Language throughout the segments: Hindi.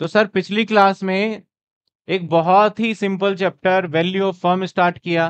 तो सर पिछली क्लास में एक बहुत ही simple chapter value of firm start किया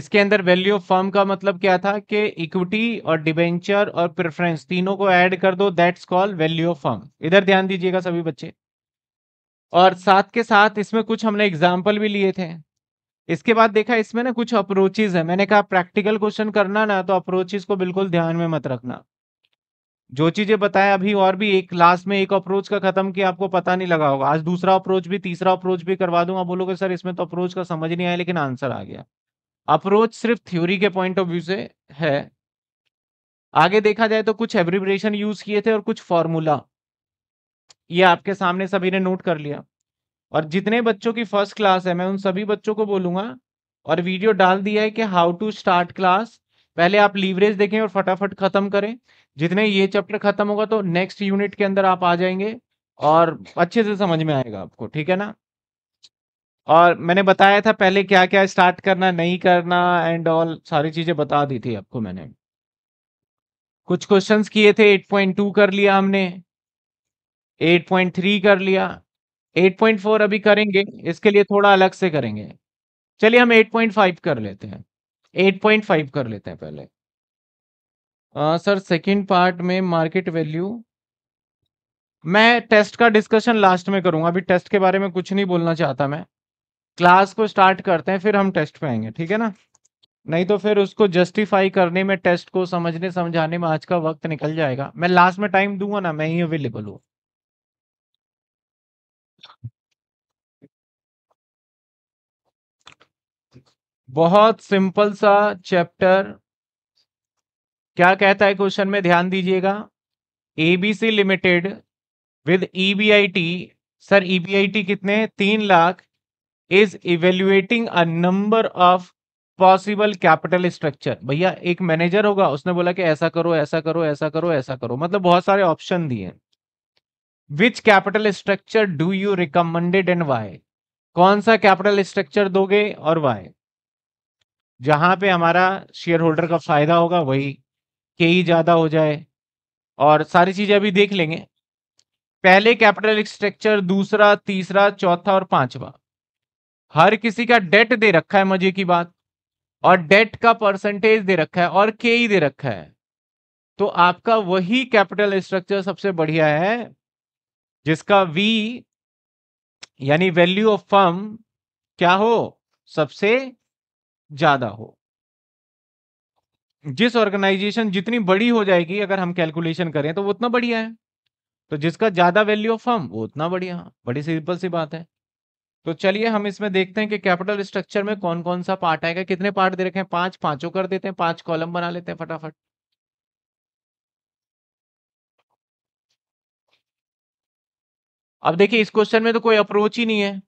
इसके अंदर वैल्यू ऑफ फर्म का मतलब क्या था कि इक्विटी और डिबेंचर और प्रेफरेंस तीनों को ऐड कर दो that's call value of firm इधर ध्यान दीजिएगा सभी बच्चे और साथ के साथ इसमें कुछ हमने एग्जाम्पल भी लिए थे इसके बाद देखा इसमें ना कुछ अप्रोचेज है मैंने कहा प्रैक्टिकल क्वेश्चन करना ना तो अप्रोचेज को बिल्कुल ध्यान में मत रखना जो चीजें बताएं अभी और भी एक लास्ट में एक अप्रोच का खत्म किया आपको पता नहीं लगा होगा आज दूसरा अप्रोच भी तीसरा अप्रोच भी करवा दूंगा बोलोगे सर इसमें तो अप्रोच का समझ नहीं आया लेकिन आंसर आ गया अप्रोच सिर्फ थ्योरी के पॉइंट ऑफ व्यू से है आगे देखा जाए तो कुछ एब्रिब्रेशन यूज किए थे और कुछ फॉर्मूला ये आपके सामने सभी ने नोट कर लिया और जितने बच्चों की फर्स्ट क्लास है मैं उन सभी बच्चों को बोलूंगा और वीडियो डाल दिया है कि हाउ टू स्टार्ट क्लास पहले आप लीवरेज देखें और फटाफट खत्म करें जितने ये चैप्टर खत्म होगा तो नेक्स्ट यूनिट के अंदर आप आ जाएंगे और अच्छे से समझ में आएगा आपको ठीक है ना और मैंने बताया था पहले क्या क्या स्टार्ट करना नहीं करना एंड ऑल सारी चीजें बता दी थी आपको मैंने कुछ क्वेश्चन किए थे 8.2 कर लिया हमने 8.3 कर लिया 8.4 अभी करेंगे इसके लिए थोड़ा अलग से करेंगे चलिए हम 8.5 कर लेते हैं 8.5 कर लेते हैं पहले आ, सर सेकंड पार्ट में मार्केट वैल्यू मैं टेस्ट का डिस्कशन लास्ट में करूंगा अभी टेस्ट के बारे में कुछ नहीं बोलना चाहता मैं क्लास को स्टार्ट करते हैं फिर हम टेस्ट पे आएंगे ठीक है ना नहीं तो फिर उसको जस्टिफाई करने में टेस्ट को समझने समझाने में आज का वक्त निकल जाएगा मैं लास्ट में टाइम दूंगा ना मैं ही अवेलेबल हूँ बहुत सिंपल सा चैप्टर क्या कहता है क्वेश्चन में ध्यान दीजिएगा ABC limited with EBIT sir EBIT e कितने तीन lakh is evaluating a number of possible capital structure भैया एक मैनेजर होगा उसने बोला कि ऐसा करो ऐसा करो ऐसा करो ऐसा करो मतलब बहुत सारे ऑप्शन दिए which capital structure do you recommended and why कौन सा कैपिटल स्ट्रक्चर दोगे और वाई जहां पे हमारा शेयर होल्डर का फायदा होगा वही के ही e ज़्यादा हो जाए और सारी चीज़ें अभी देख लेंगे पहले कैपिटल स्ट्रक्चर दूसरा तीसरा चौथा और पांचवा हर किसी का डेट दे रखा है मजे की बात और डेट का परसेंटेज दे रखा है और के ही e दे रखा है तो आपका वही कैपिटल स्ट्रक्चर सबसे बढ़िया है जिसका वी यानी वैल्यू ऑफ फर्म क्या हो सबसे ज्यादा हो जिस ऑर्गेनाइजेशन जितनी बड़ी हो जाएगी अगर हम कैलकुलेशन करें तो वो उतना बढ़िया है तो जिसका ज्यादा वैल्यू ऑफ फर्म वो उतना बढ़िया बड़ी सिंपल सी बात है तो चलिए हम इसमें देखते हैं कि कैपिटल स्ट्रक्चर में कौन कौन सा पार्ट आएगा कितने पार्ट दे रखे हैं पांच पांचों कर देते हैं पांच कॉलम बना लेते हैं फटाफट अब देखिए इस क्वेश्चन में तो कोई अप्रोच ही नहीं है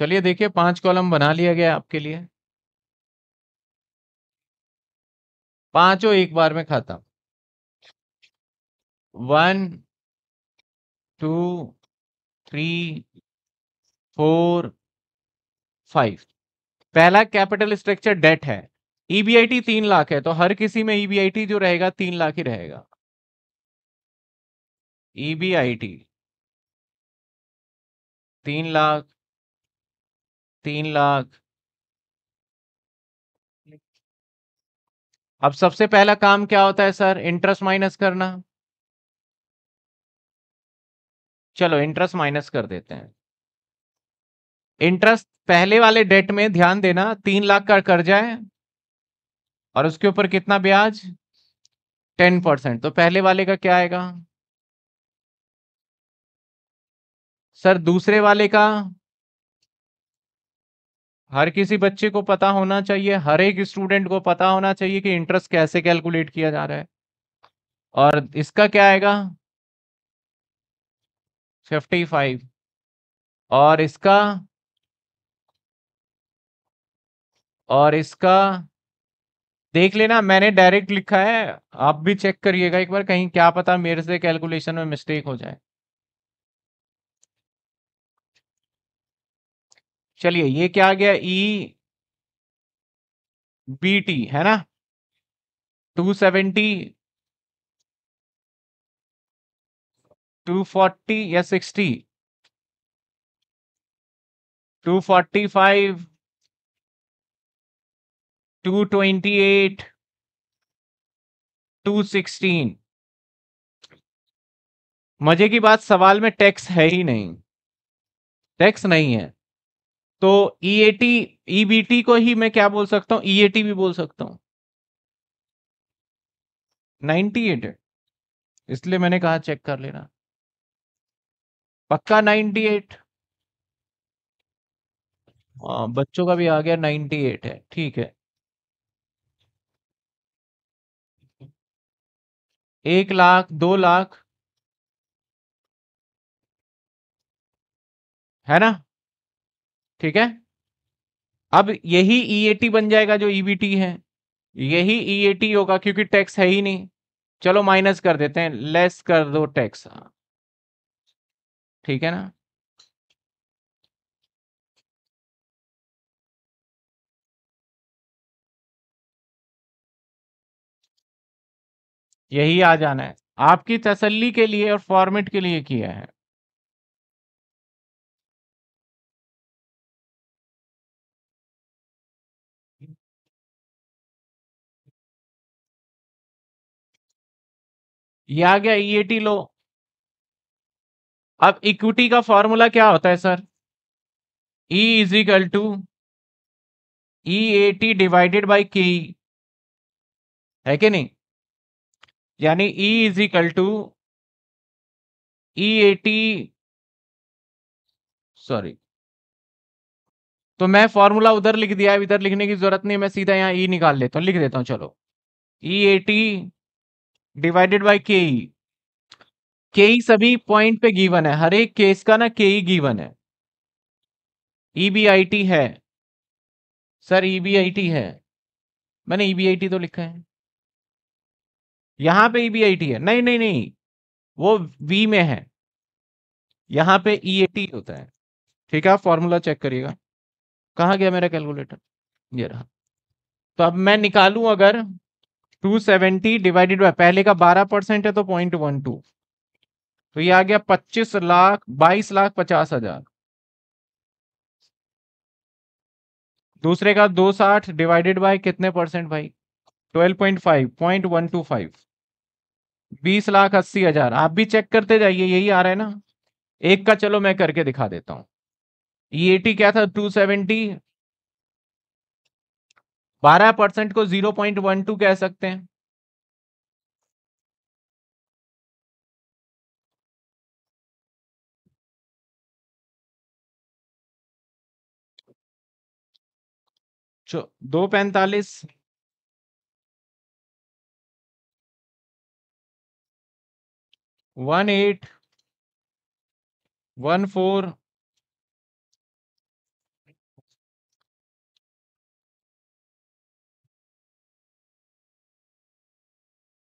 चलिए देखिए पांच कॉलम बना लिया गया आपके लिए पांचों एक बार में खाता one two three four five पहला कैपिटल स्ट्रक्चर डेट है ईबीआईटी e तीन लाख है तो हर किसी में ईबीआईटी e जो रहेगा तीन लाख ही रहेगा ईबीआईटी e तीन लाख तीन लाख अब सबसे पहला काम क्या होता है सर इंटरेस्ट माइनस करना चलो इंटरेस्ट माइनस कर देते हैं इंटरेस्ट पहले वाले डेट में ध्यान देना तीन लाख का कर्जा है और उसके ऊपर कितना ब्याज टेन परसेंट तो पहले वाले का क्या आएगा सर दूसरे वाले का हर किसी बच्चे को पता होना चाहिए हर एक स्टूडेंट को पता होना चाहिए कि इंटरेस्ट कैसे कैलकुलेट किया जा रहा है और इसका क्या आएगा फिफ्टी फाइव और इसका और इसका देख लेना मैंने डायरेक्ट लिखा है आप भी चेक करिएगा एक बार कहीं क्या पता मेरे से कैलकुलेशन में मिस्टेक हो जाए चलिए ये क्या आ गया ई बी टी है ना 270 240 या 60 245 228 216 मजे की बात सवाल में टैक्स है ही नहीं टैक्स नहीं है तो E A T E B T को ही मैं क्या बोल सकता हूं ई ए टी भी बोल सकता हूं नाइनटी एट इसलिए मैंने कहा चेक कर लेना पक्का नाइनटी हाँ, एट बच्चों का भी आ गया नाइनटी एट है ठीक है एक लाख दो लाख है ना ठीक है अब यही ईएटी e बन जाएगा जो ईबीटी e है यही ईएटी e होगा क्योंकि टैक्स है ही नहीं चलो माइनस कर देते हैं लेस कर दो टैक्स ठीक है ना यही आ जाना है आपकी तसल्ली के लिए और फॉर्मेट के लिए किया है ये आ गया ईएटी e लो अब इक्विटी का फॉर्मूला क्या होता है sir E is equal to E A T divided by K है कि नहीं यानी E is equal to E A T sorry तो मैं फॉर्मूला उधर लिख दिया है इधर लिखने की जरूरत नहीं मैं सीधा यहां ई e निकाल लेता हूं लिख देता हूं चलो E A T divided by K E के ई सभी पॉइंट पे गिवन है हर एक केस का ना के ई गिवन है ईबीआईटी e है सर ईबीआईटी e है मैंने ईबीआईटी e तो लिखा है यहां पे ईबीआईटी है नहीं नहीं नहीं वो वी में है यहां पे ईएटी होता है ठीक है फॉर्मूला चेक करिएगा कहा गया मेरा कैलकुलेटर ये रहा तो अब मैं निकालू अगर टू सेवेंटी डिवाइडेड बाय पहले का बारह परसेंट है तो पॉइंट वन टू तो ये आ गया पच्चीस लाख बाईस लाख पचास हजार दूसरे का दो साठ डिवाइडेड बाय कितने परसेंट भाई twelve point five point one two five बीस लाख अस्सी हजार आप भी चेक करते जाइए यही आ रहा है ना एक का चलो मैं करके दिखा देता हूँ ई e क्या था टू सेवेंटी बारह परसेंट को जीरो पॉइंट वन टू कह सकते हैं दो पैंतालीस वन एट वन फोर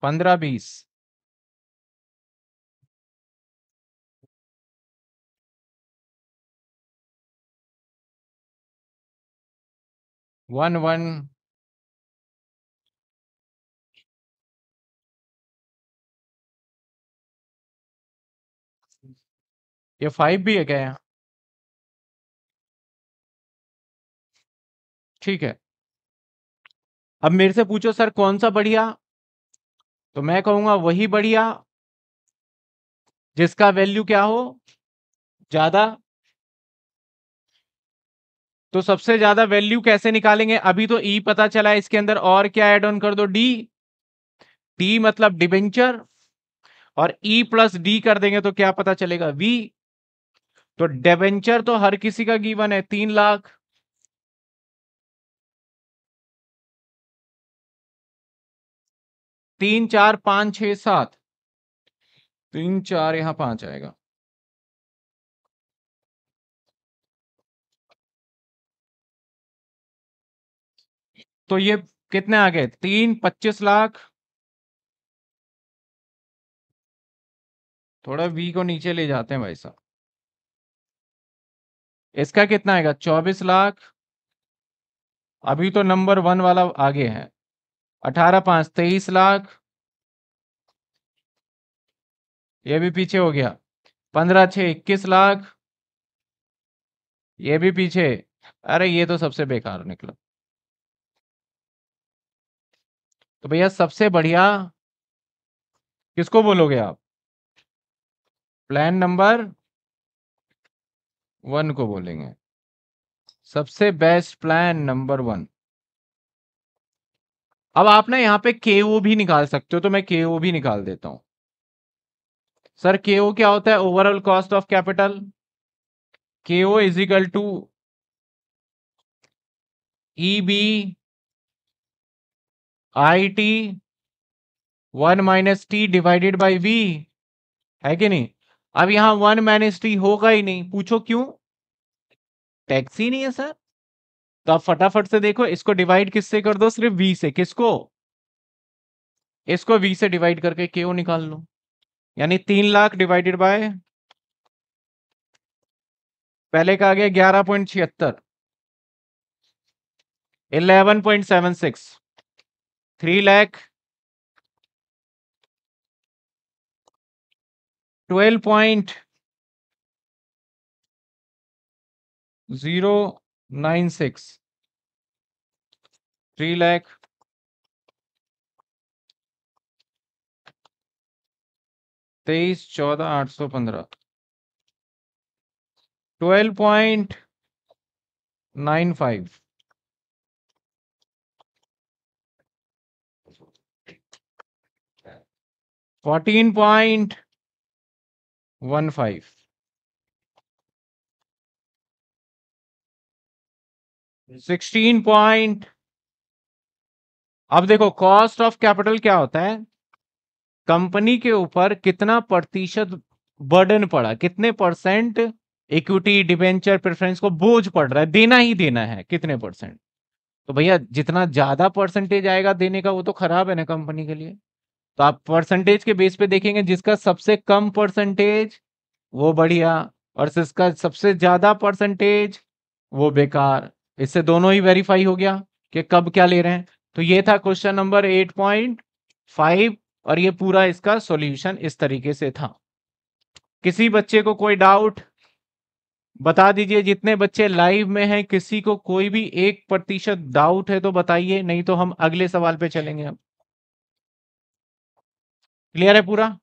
पंद्रह बीस वन वन ये फाइव भी है क्या यहाँ ठीक है अब मेरे से पूछो सर कौन सा बढ़िया तो मैं कहूंगा वही बढ़िया जिसका वैल्यू क्या हो ज्यादा तो सबसे ज्यादा वैल्यू कैसे निकालेंगे अभी तो ई e पता चला इसके अंदर और क्या एड ऑन कर दो डी डी मतलब डिबेंचर और ई e प्लस डी कर देंगे तो क्या पता चलेगा वी तो डेवेंचर तो हर किसी का गीवन है तीन लाख तीन चार पांच छ सात तीन चार यहां पांच आएगा तो ये कितने आ गए तीन पच्चीस लाख थोड़ा वी को नीचे ले जाते हैं भाई साहब इसका कितना आएगा चौबीस लाख अभी तो नंबर वन वाला आगे है अठारह पांच तेईस लाख ये भी पीछे हो गया पंद्रह छ इक्कीस लाख ये भी पीछे अरे ये तो सबसे बेकार निकला तो भैया सबसे बढ़िया किसको बोलोगे आप प्लान नंबर वन को बोलेंगे सबसे बेस्ट प्लान नंबर वन अब आप ना यहाँ पे के ओ भी निकाल सकते हो तो मैं के ओ भी निकाल देता हूं सर के ओ क्या होता है overall cost of capital K O is equal to E B I T one minus T divided by V है कि नहीं अब यहां वन माइनस टी होगा ही नहीं पूछो क्यों टैक्स ही नहीं है सर तो आप फटाफट से देखो इसको डिवाइड किससे कर दो सिर्फ वी से किसको इसको वी से डिवाइड करके के निकाल लो यानी तीन लाख डिवाइडेड बाय पहले का आ गया ग्यारह पॉइंट छिहत्तर eleven point seven six three lakh twelve point zero nine six three lakh तेईस चौदह आठ सौ पंद्रह twelve point nine five fourteen point one five sixteen point अब देखो कॉस्ट ऑफ कैपिटल क्या होता है कंपनी के ऊपर कितना प्रतिशत बर्डन पड़ा कितने परसेंट इक्विटी डिबेंचर प्रेफरेंस को बोझ पड़ रहा है देना ही देना है कितने परसेंट तो भैया जितना ज्यादा परसेंटेज आएगा देने का वो तो खराब है ना कंपनी के लिए तो आप परसेंटेज के बेस पे देखेंगे जिसका सबसे कम परसेंटेज वो बढ़िया और जिसका सबसे ज्यादा परसेंटेज वो बेकार इससे दोनों ही वेरीफाई हो गया कि कब क्या ले रहे हैं तो ये था question number eight point five और ये पूरा इसका सॉल्यूशन इस तरीके से था किसी बच्चे को कोई डाउट बता दीजिए जितने बच्चे लाइव में हैं किसी को कोई भी एक प्रतिशत डाउट है तो बताइए नहीं तो हम अगले सवाल पे चलेंगे अब क्लियर है पूरा